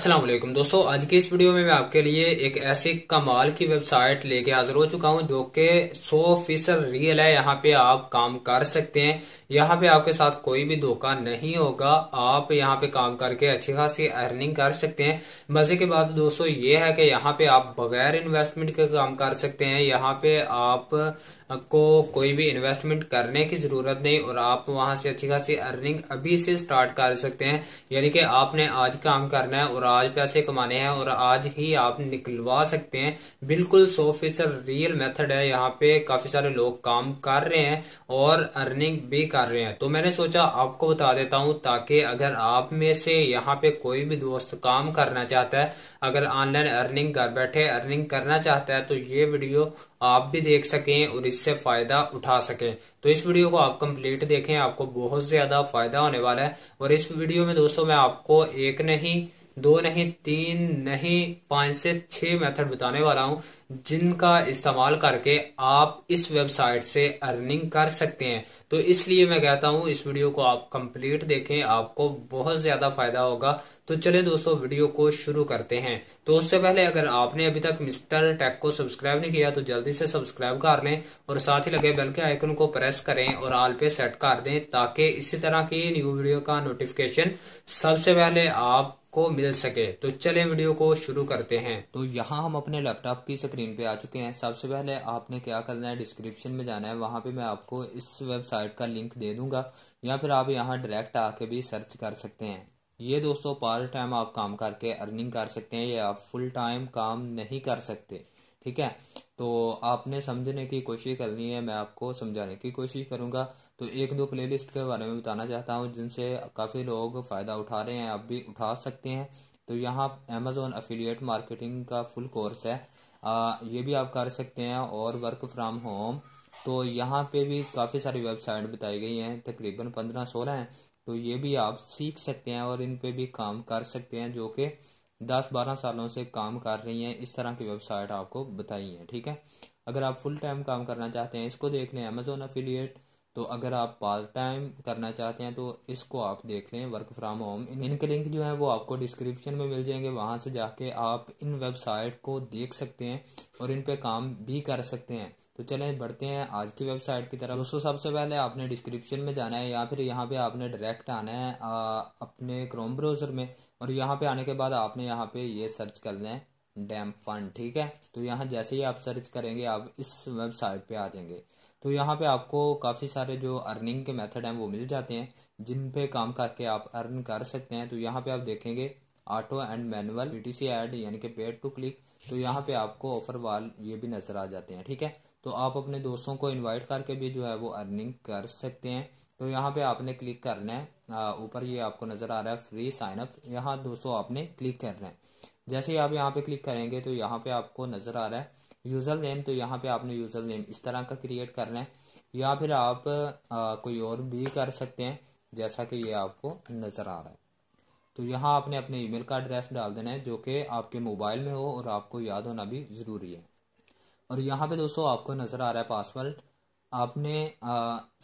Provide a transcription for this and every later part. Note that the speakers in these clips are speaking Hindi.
असलम दोस्तों आज की इस वीडियो में मैं आपके लिए एक ऐसी कमाल की वेबसाइट लेके हाजिर हो चुका हूँ जो कि 100 फीसद रियल है यहाँ पे आप काम कर सकते हैं यहाँ पे आपके साथ कोई भी धोखा नहीं होगा आप यहाँ पे काम करके अच्छी खासी अर्निंग कर सकते हैं मजे के बाद दोस्तों ये है कि यहाँ पे आप बगैर इन्वेस्टमेंट के काम कर सकते हैं यहाँ पे आप को कोई भी इन्वेस्टमेंट करने की जरूरत नहीं और आप वहां से अच्छी खासी अर्निंग अभी से स्टार्ट कर सकते हैं यानी कि आपने आज काम करना है और आज पैसे कमाने हैं और आज ही आप निकलवा सकते हैं बिल्कुल सौ फीसद रियल मेथड है यहाँ पे काफ़ी सारे लोग काम कर रहे हैं और अर्निंग भी कर रहे हैं तो मैंने सोचा आपको बता देता हूँ ताकि अगर आप में से यहाँ पे कोई भी दोस्त काम करना चाहता है अगर ऑनलाइन अर्निंग घर बैठे अर्निंग करना चाहता है तो ये वीडियो आप भी देख सकें और इससे फ़ायदा उठा सकें तो इस वीडियो को आप कंप्लीट देखें आपको बहुत ज़्यादा फ़ायदा होने वाला है और इस वीडियो में दोस्तों मैं आपको एक नहीं दो नहीं तीन नहीं पांच से छह मेथड बताने वाला हूं जिनका इस्तेमाल करके आप इस वेबसाइट से अर्निंग कर सकते हैं तो इसलिए मैं कहता हूं इस वीडियो को आप कंप्लीट देखें आपको बहुत ज्यादा फायदा होगा तो चले दोस्तों वीडियो को शुरू करते हैं तो उससे पहले अगर आपने अभी तक मिस्टर टेक को सब्सक्राइब नहीं किया तो जल्दी से सब्सक्राइब कर लें और साथ ही लगे बेल के आइकन को प्रेस करें और आल पे सेट कर दें ताकि इसी तरह की न्यू वीडियो का नोटिफिकेशन सबसे पहले आप को मिल सके तो चले वीडियो को शुरू करते हैं तो यहाँ हम अपने लैपटॉप की स्क्रीन पे आ चुके हैं सबसे पहले आपने क्या करना है डिस्क्रिप्शन में जाना है वहाँ पे मैं आपको इस वेबसाइट का लिंक दे दूंगा या फिर आप यहाँ डायरेक्ट आके भी सर्च कर सकते हैं ये दोस्तों पार्ट टाइम आप काम करके अर्निंग कर सकते हैं या आप फुल टाइम काम नहीं कर सकते ठीक है तो आपने समझने की कोशिश करनी है मैं आपको समझाने की कोशिश करूँगा तो एक दो प्लेलिस्ट के बारे में बताना चाहता हूँ जिनसे काफ़ी लोग फ़ायदा उठा रहे हैं आप भी उठा सकते हैं तो यहाँ अमेज़ोन अफिलियट मार्केटिंग का फुल कोर्स है आ, ये भी आप कर सकते हैं और वर्क फ्राम होम तो यहाँ पे भी काफ़ी सारी वेबसाइट बताई गई हैं तकरीबन पंद्रह सोलह हैं तो ये भी आप सीख सकते हैं और इन पे भी काम कर सकते हैं जो कि दस बारह सालों से काम कर रही हैं इस तरह की वेबसाइट आपको बताई है ठीक है अगर आप फुल टाइम काम करना चाहते हैं इसको देख लें अमेज़ोन अफिलियट तो अगर आप पार्ट टाइम करना चाहते हैं तो इसको आप देख लें वर्क फ्राम होम इनके लिंक जो है वो आपको डिस्क्रिप्शन में मिल जाएंगे वहाँ से जाके आप इन वेबसाइट को देख सकते हैं और इन पे काम भी कर सकते हैं तो चले बढ़ते हैं आज की वेबसाइट की तरफ दोस्तों सबसे पहले आपने डिस्क्रिप्शन में जाना है या फिर यहाँ पे आपने डायरेक्ट आना है आ, अपने क्रोम ब्राउज़र में और यहाँ पे आने के बाद आपने यहाँ पे ये सर्च करना है डैम फंड ठीक है तो यहाँ जैसे ही आप सर्च करेंगे आप इस वेबसाइट पे आ जाएंगे तो यहाँ पे आपको काफ़ी सारे जो अर्निंग के मेथड हैं वो मिल जाते हैं जिन पे काम करके आप अर्न कर सकते हैं तो यहाँ पे आप देखेंगे auto and manual P T C ad यानी कि पेड टू क्लिक तो यहाँ पे आपको ऑफर वाल ये भी नज़र आ जाते हैं ठीक है तो आप अपने दोस्तों को इनवाइट करके भी जो है वो अर्निंग कर सकते हैं तो यहाँ पे आपने क्लिक करना है ऊपर ये आपको नज़र आ रहा है फ्री साइन अप यहाँ दोस्तों आपने क्लिक करना है जैसे ही आप यहाँ पे क्लिक करेंगे तो यहाँ पे आपको नज़र आ रहा है यूज़र नेम तो यहाँ पे आपने यूज़र नेम इस तरह का क्रिएट करना है या फिर आप आ, कोई और भी कर सकते हैं जैसा कि ये आपको नज़र आ रहा है तो यहाँ आपने अपने ईमेल का एड्रेस डाल देना है जो कि आपके मोबाइल में हो और आपको याद होना भी ज़रूरी है और यहाँ पे दोस्तों आपको नज़र आ रहा है पासवर्ड आपने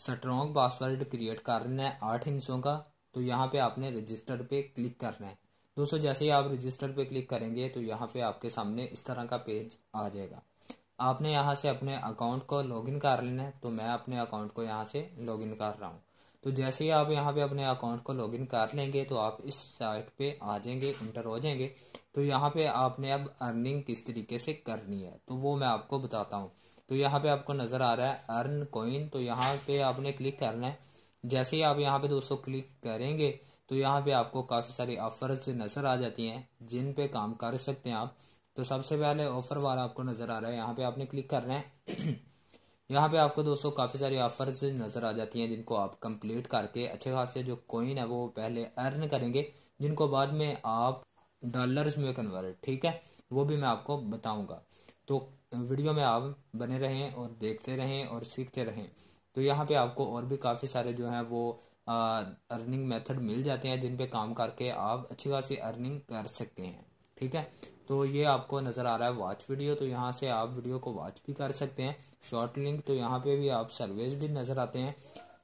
स्ट्रॉन्ग पासवर्ड क्रिएट करना है आठ इंचों का तो यहाँ पे आपने रजिस्टर पे क्लिक करना है दोस्तों जैसे ही आप रजिस्टर पे क्लिक करेंगे तो यहाँ पे आपके सामने इस तरह का पेज आ जाएगा आपने यहाँ से अपने अकाउंट को लॉगिन कर लेना है तो मैं अपने अकाउंट को यहाँ से लॉगिन कर रहा हूँ तो जैसे ही आप यहाँ पे अपने अकाउंट को लॉगिन कर लेंगे तो आप इस साइट पे आ जाएंगे इंटर हो जाएंगे तो यहाँ पे आपने अब अर्निंग किस तरीके से करनी है तो वो मैं आपको बताता हूँ तो यहाँ पे आपको नज़र आ रहा है अर्न कोइन तो यहाँ पे आपने क्लिक करना है जैसे ही आप यहाँ पे दोस्तों क्लिक करेंगे तो यहाँ पे आपको काफ़ी सारी ऑफर्स नज़र आ जाती हैं जिन पे काम कर सकते हैं आप तो सबसे पहले ऑफ़र वाला आपको नज़र आ रहा है यहाँ पे आपने क्लिक करना है यहाँ पे आपको दोस्तों काफ़ी सारी ऑफर्स नज़र आ जाती हैं जिनको आप कंप्लीट करके अच्छे खासे जो कोइन है वो पहले अर्न करेंगे जिनको बाद में आप डॉलर्स में कन्वर्ट ठीक है वो भी मैं आपको बताऊंगा तो वीडियो में आप बने रहें और देखते रहें और सीखते रहें तो यहाँ पे आपको और भी काफ़ी सारे जो हैं वो आ, अर्निंग मेथड मिल जाते हैं जिन पर काम करके आप अच्छी खासी अर्निंग कर सकते हैं ठीक है तो ये आपको नज़र आ रहा है वॉच वीडियो तो यहाँ से आप वीडियो को वॉच भी कर सकते हैं शॉर्ट लिंक तो यहाँ पे भी आप सर्वेज भी नज़र आते हैं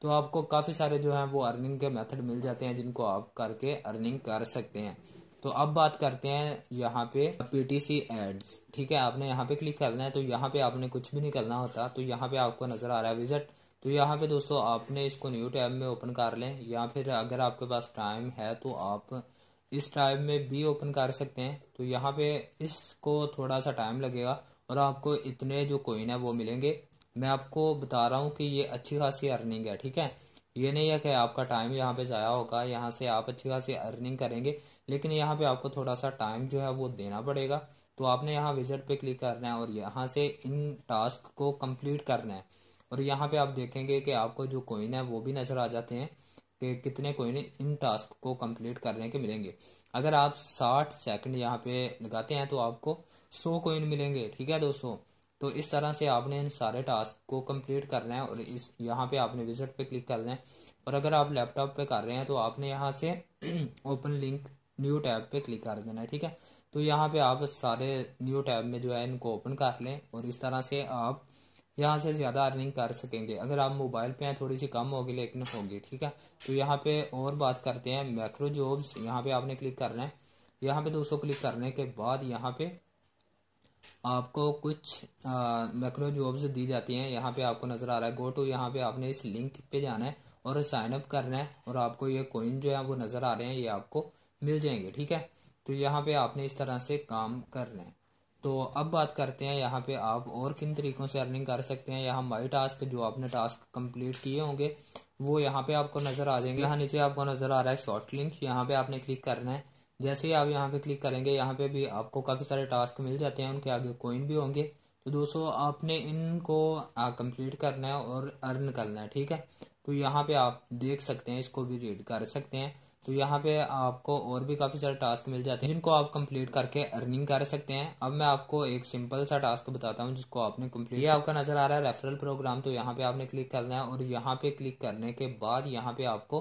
तो आपको काफ़ी सारे जो हैं वो अर्निंग के मेथड मिल जाते हैं जिनको आप करके अर्निंग कर सकते हैं तो अब बात करते हैं यहाँ पे पीटीसी एड्स ठीक है आपने यहाँ पे क्लिक करना है तो यहाँ पे आपने कुछ भी नहीं करना होता तो यहाँ पे आपको नज़र आ रहा है विजिट तो यहाँ पे दोस्तों आपने इसको न्यू टैब में ओपन कर लें या फिर अगर आपके पास टाइम है तो आप इस टाइप में भी ओपन कर सकते हैं तो यहाँ पे इसको थोड़ा सा टाइम लगेगा और आपको इतने जो कोइन है वो मिलेंगे मैं आपको बता रहा हूँ कि ये अच्छी खासी अर्निंग है ठीक है ये नहीं है कि आपका टाइम यहाँ पे ज़ाया होगा यहाँ से आप अच्छी खासी अर्निंग करेंगे लेकिन यहाँ पे आपको थोड़ा सा टाइम जो है वो देना पड़ेगा तो आपने यहाँ विजिट पे क्लिक करना है और यहाँ से इन टास्क को कंप्लीट करना है और यहाँ पे आप देखेंगे कि आपको जो कोइन है वो भी नज़र आ जाते हैं कि कितने कोइन इन टास्क को कंप्लीट करने के मिलेंगे अगर आप साठ सेकंड यहाँ पे लगाते हैं तो आपको सौ कोइन मिलेंगे ठीक है दोस्तों तो इस तरह से आपने इन सारे टास्क को कंप्लीट करना है और इस यहाँ पे आपने विजिट पे क्लिक करना है और अगर आप लैपटॉप पे कर रहे हैं तो आपने यहाँ से ओपन लिंक न्यू टैब पे क्लिक कर देना है ठीक है तो यहाँ पे आप सारे न्यू टैब में जो है इनको ओपन कर लें और इस तरह से आप यहाँ से ज़्यादा अर्निंग कर सकेंगे अगर आप मोबाइल पे हैं थोड़ी सी कम होगी लेकिन होगी ठीक है तो यहाँ पे और बात करते हैं मैक्रो जॉब्स यहाँ पे आपने क्लिक करना है यहाँ पे दोस्तों क्लिक करने के बाद यहाँ पे आपको कुछ मैक्रो जॉब्स दी जाती हैं यहाँ पे आपको नज़र आ रहा है गो टू यहाँ पे आपने इस लिंक पे जाना है और साइन अप करना है और आपको ये कोइन जो है वो नज़र आ रहे हैं ये आपको मिल जाएंगे ठीक है तो यहाँ पे आपने इस तरह से काम करना है तो अब बात करते हैं यहाँ पे आप और किन तरीक़ों से अर्निंग कर सकते हैं यहाँ माई टास्क जो आपने टास्क कंप्लीट किए होंगे वो यहाँ पे आपको नज़र आ जाएंगे यहाँ नीचे आपको नज़र आ रहा है शॉर्ट लिंक यहाँ पे आपने क्लिक करना है जैसे ही आप यहाँ पे क्लिक करेंगे यहाँ पे भी आपको काफ़ी सारे टास्क मिल जाते हैं उनके आगे कोइन भी होंगे तो दोस्तों आपने इनको कंप्लीट करना है और अर्न करना है ठीक है तो यहाँ पे आप देख सकते हैं इसको भी रीड कर सकते हैं तो यहाँ पे आपको और भी काफ़ी सारे टास्क मिल जाते हैं जिनको आप कंप्लीट करके अर्निंग कर सकते हैं अब मैं आपको एक सिंपल सा टास्क बताता हूँ जिसको आपने कंप्लीट ये आपका नज़र आ रहा है रेफरल प्रोग्राम तो यहाँ पे आपने क्लिक करना है और यहाँ पे क्लिक करने के बाद यहाँ पे आपको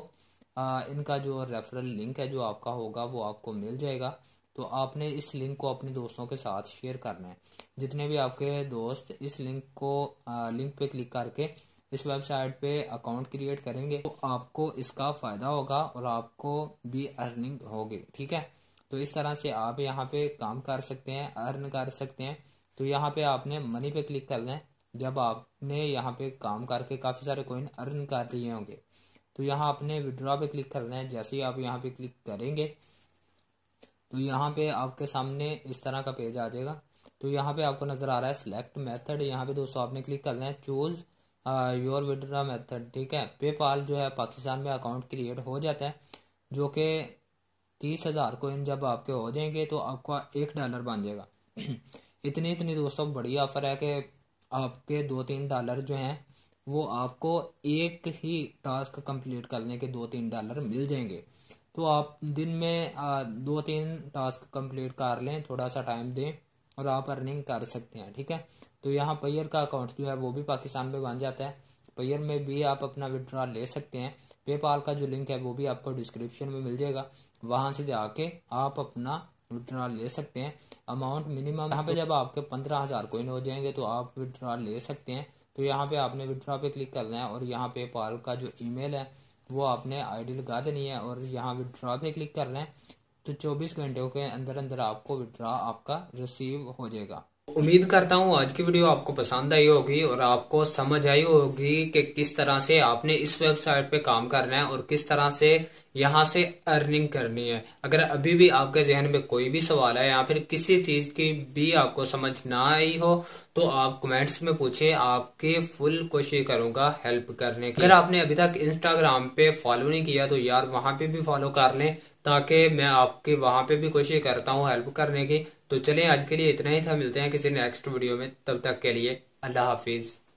आ, इनका जो रेफरल लिंक है जो आपका होगा वो आपको मिल जाएगा तो आपने इस लिंक को अपने दोस्तों के साथ शेयर करना है जितने भी आपके दोस्त इस लिंक को आ, लिंक पर क्लिक करके इस वेबसाइट पे अकाउंट क्रिएट करेंगे तो आपको इसका फ़ायदा होगा और आपको भी अर्निंग होगी ठीक है तो इस तरह से आप यहाँ पे काम कर सकते हैं अर्न कर सकते हैं तो यहाँ पे आपने मनी पे क्लिक करना है जब आपने यहाँ पे काम करके काफ़ी सारे कोइन अर्न कर लिए होंगे तो यहाँ आपने विड्रॉ पे क्लिक करना है जैसे ही आप यहाँ पे क्लिक करेंगे तो यहाँ पे आपके सामने इस तरह का पेज आ जाएगा तो यहाँ पे आपको नज़र आ रहा है सिलेक्ट मेथड यहाँ पे दोस्तों आपने क्लिक करना है चूज़ योर विड्रा मेथड ठीक है पेपाल जो है पाकिस्तान में अकाउंट क्रिएट हो जाता है जो कि तीस हज़ार कोइन जब आपके हो जाएंगे तो आपका एक डॉलर बन जाएगा इतनी इतनी दोस्तों बड़ी ऑफर है कि आपके दो तीन डॉलर जो हैं वो आपको एक ही टास्क कंप्लीट करने के दो तीन डॉलर मिल जाएंगे तो आप दिन में दो तीन टास्क कंप्लीट कर लें थोड़ा सा टाइम दें और आप अर्निंग कर सकते हैं ठीक है तो यहाँ पैयर का अकाउंट जो है वो भी पाकिस्तान में बन जाता है पेयर में भी आप अपना विड्रॉल ले सकते हैं पेपाल का जो लिंक है वो भी आपको डिस्क्रिप्शन में मिल जाएगा वहाँ से जाके आप अपना विड्रॉल ले सकते हैं अमाउंट मिनिमम यहाँ पे जब आपके पंद्रह हज़ार कोइन हो जाएंगे तो आप विड्रॉल ले सकते हैं तो यहाँ पे आपने विड्रॉ पे क्लिक करना है और यहाँ पे पाल का जो ईमेल है वो आपने आईडी लगा देनी है और यहाँ विड्रॉ पे क्लिक रहे हैं तो 24 घंटों के अंदर अंदर आपको विड्रा आपका रिसीव हो जाएगा उम्मीद करता हूँ आज की वीडियो आपको पसंद आई होगी और आपको समझ आई होगी कि किस तरह से आपने इस वेबसाइट पे काम करना है और किस तरह से यहाँ से अर्निंग करनी है अगर अभी भी आपके जहन में कोई भी सवाल है या फिर किसी चीज़ की भी आपको समझ ना आई हो तो आप कमेंट्स में पूछे आपकी फुल कोशिश करूँगा हेल्प करने की अगर आपने अभी तक इंस्टाग्राम पे फॉलो नहीं किया तो यार वहां पे भी फॉलो कर लें ताकि मैं आपकी वहां पे भी कोशिश करता हूँ हेल्प करने की तो चलें आज के लिए इतना ही था मिलते हैं किसी नेक्स्ट वीडियो में तब तक के लिए अल्लाह हाफिज़